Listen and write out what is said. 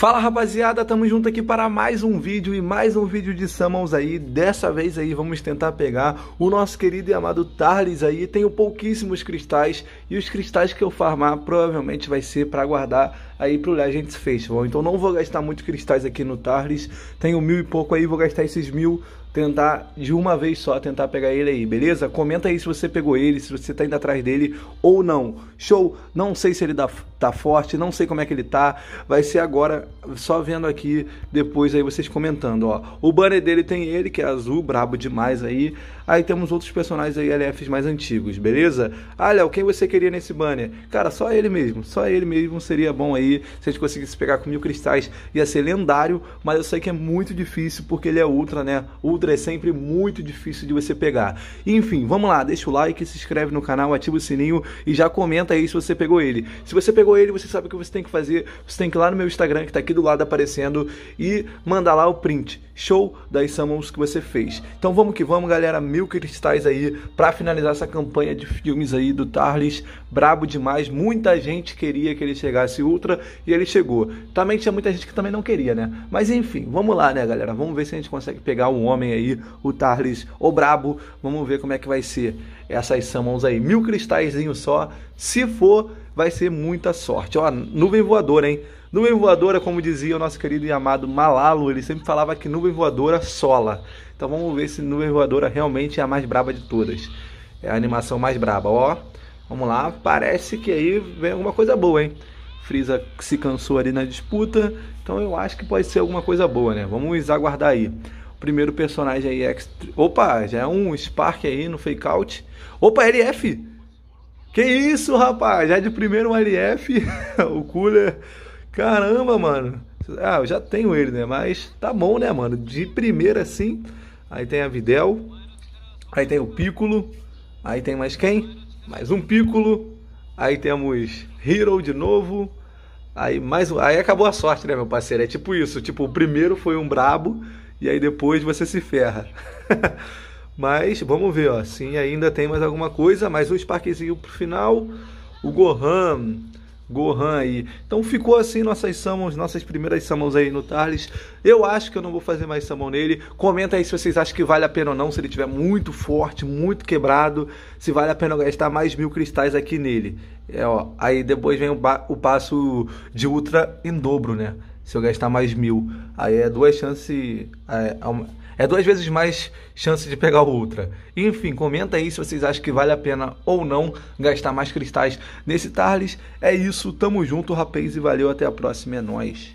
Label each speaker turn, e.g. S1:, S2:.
S1: Fala rapaziada, tamo junto aqui para mais um vídeo e mais um vídeo de Summons aí. Dessa vez aí vamos tentar pegar o nosso querido e amado Tarlis aí. Tenho pouquíssimos cristais e os cristais que eu farmar provavelmente vai ser para guardar aí pro Legends Festival. Então não vou gastar muito cristais aqui no Tarlis. Tenho mil e pouco aí, vou gastar esses mil tentar de uma vez só tentar pegar ele aí, beleza? Comenta aí se você pegou ele, se você tá indo atrás dele ou não. Show, não sei se ele dá, tá forte, não sei como é que ele tá. Vai ser agora só vendo aqui depois aí vocês comentando, ó. O banner dele tem ele que é azul, brabo demais aí. Aí temos outros personagens aí LFs mais antigos, beleza? Ah, Léo, quem você queria nesse banner? Cara, só ele mesmo, só ele mesmo seria bom aí. Se a gente conseguisse pegar com mil cristais ia ser lendário, mas eu sei que é muito difícil porque ele é ultra, né? Ultra é sempre muito difícil de você pegar. Enfim, vamos lá, deixa o like, se inscreve no canal, ativa o sininho e já comenta aí se você pegou ele. Se você pegou ele, você sabe o que você tem que fazer. Você tem que ir lá no meu Instagram, que tá aqui do lado aparecendo, e mandar lá o print. Show das summons que você fez. Então vamos que vamos, galera. Mil cristais aí para finalizar essa campanha de filmes aí do Tarlis. Brabo demais. Muita gente queria que ele chegasse ultra e ele chegou. Também tinha muita gente que também não queria, né? Mas enfim, vamos lá, né, galera? Vamos ver se a gente consegue pegar o um homem aí o Tarlis, o brabo. Vamos ver como é que vai ser essas summons aí. Mil cristalzinhos só. Se for, vai ser muita sorte. Ó, nuvem voadora, hein? Nuvem voadora, como dizia o nosso querido e amado Malalo, ele sempre falava que nuvem voadora sola. Então vamos ver se nuvem voadora realmente é a mais braba de todas. É a animação mais braba, ó. Vamos lá, parece que aí vem alguma coisa boa, hein? Frieza se cansou ali na disputa, então eu acho que pode ser alguma coisa boa, né? Vamos aguardar aí. Primeiro personagem aí, extra... opa, já é um Spark aí no fake out. Opa, LF! Que isso, rapaz? Já é de primeiro um LF, o cooler. Caramba, mano. Ah, eu já tenho ele, né? Mas tá bom, né, mano? De primeira, sim. Aí tem a Videl. Aí tem o Piccolo. Aí tem mais quem? Mais um Piccolo. Aí temos Hero de novo. Aí mais um... Aí acabou a sorte, né, meu parceiro? É tipo isso. Tipo, o primeiro foi um brabo e aí depois você se ferra. mas vamos ver, ó, sim, ainda tem mais alguma coisa, mais um Sparkzinho pro final, o Gohan, Gohan aí. Então ficou assim nossas summons, nossas primeiras summons aí no Tarlis. Eu acho que eu não vou fazer mais summon nele. Comenta aí se vocês acham que vale a pena ou não, se ele tiver muito forte, muito quebrado, se vale a pena gastar mais mil cristais aqui nele. É, ó, aí depois vem o, o passo de Ultra em dobro, né? se eu gastar mais mil, aí é duas chances. É, é, é duas vezes mais chance de pegar o Ultra. Enfim, comenta aí se vocês acham que vale a pena ou não gastar mais cristais nesse Tarlis. É isso, tamo junto, rapaz, e valeu, até a próxima, é nóis.